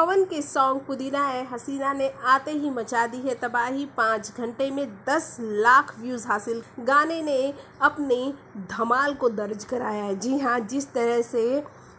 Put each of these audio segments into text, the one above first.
पवन के सॉन्ग पुदीना है हसीना ने आते ही मचा दी है तबाही पाँच घंटे में दस लाख व्यूज़ हासिल गाने ने अपने धमाल को दर्ज कराया है जी हाँ जिस तरह से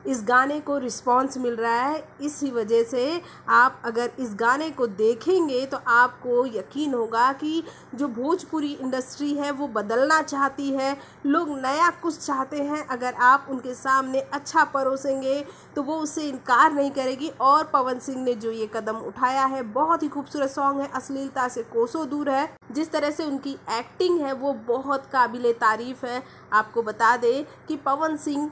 इस गाने को रिस्पॉन्स मिल रहा है इसी वजह से आप अगर इस गाने को देखेंगे तो आपको यकीन होगा कि जो भोजपुरी इंडस्ट्री है वो बदलना चाहती है लोग नया कुछ चाहते हैं अगर आप उनके सामने अच्छा परोसेंगे तो वो उससे इनकार नहीं करेगी और पवन सिंह ने जो ये कदम उठाया है बहुत ही खूबसूरत सॉन्ग है अश्लीलता से कोसों दूर है जिस तरह से उनकी एक्टिंग है वो बहुत काबिल तारीफ़ है आपको बता दें कि पवन सिंह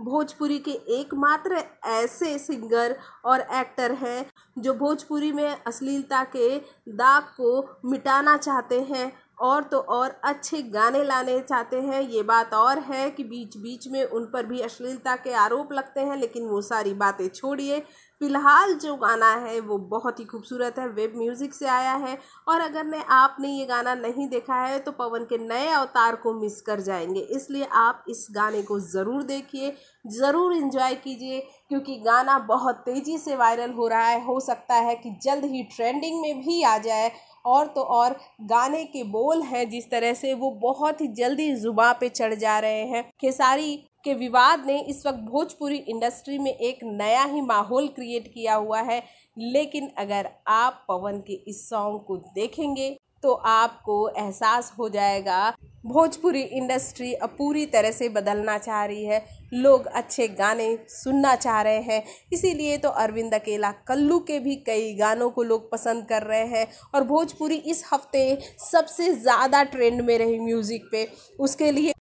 भोजपुरी के एकमात्र ऐसे सिंगर और एक्टर हैं जो भोजपुरी में अश्लीलता के दाग को मिटाना चाहते हैं और तो और अच्छे गाने लाने चाहते हैं ये बात और है कि बीच बीच में उन पर भी अश्लीलता के आरोप लगते हैं लेकिन वो सारी बातें छोड़िए फ़िलहाल जो गाना है वो बहुत ही खूबसूरत है वेब म्यूज़िक से आया है और अगर ने आपने ये गाना नहीं देखा है तो पवन के नए अवतार को मिस कर जाएंगे इसलिए आप इस गाने को ज़रूर देखिए ज़रूर इन्जॉय कीजिए क्योंकि गाना बहुत तेज़ी से वायरल हो रहा है हो सकता है कि जल्द ही ट्रेंडिंग में भी आ जाए और तो और गाने के बोल हैं जिस तरह से वो बहुत ही जल्दी जुबा पे चढ़ जा रहे हैं खेसारी के विवाद ने इस वक्त भोजपुरी इंडस्ट्री में एक नया ही माहौल क्रिएट किया हुआ है लेकिन अगर आप पवन के इस सॉन्ग को देखेंगे तो आपको एहसास हो जाएगा भोजपुरी इंडस्ट्री अब पूरी तरह से बदलना चाह रही है लोग अच्छे गाने सुनना चाह रहे हैं इसीलिए तो अरविंद अकेला कल्लू के भी कई गानों को लोग पसंद कर रहे हैं और भोजपुरी इस हफ्ते सबसे ज़्यादा ट्रेंड में रही म्यूज़िक पे उसके लिए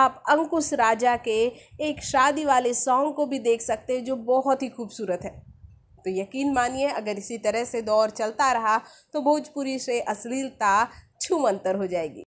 आप अंकुश राजा के एक शादी वाले सॉन्ग को भी देख सकते हैं जो बहुत ही खूबसूरत है तो यकीन मानिए अगर इसी तरह से दौर चलता रहा तो भोजपुरी से अश्लीलता छुमंतर हो जाएगी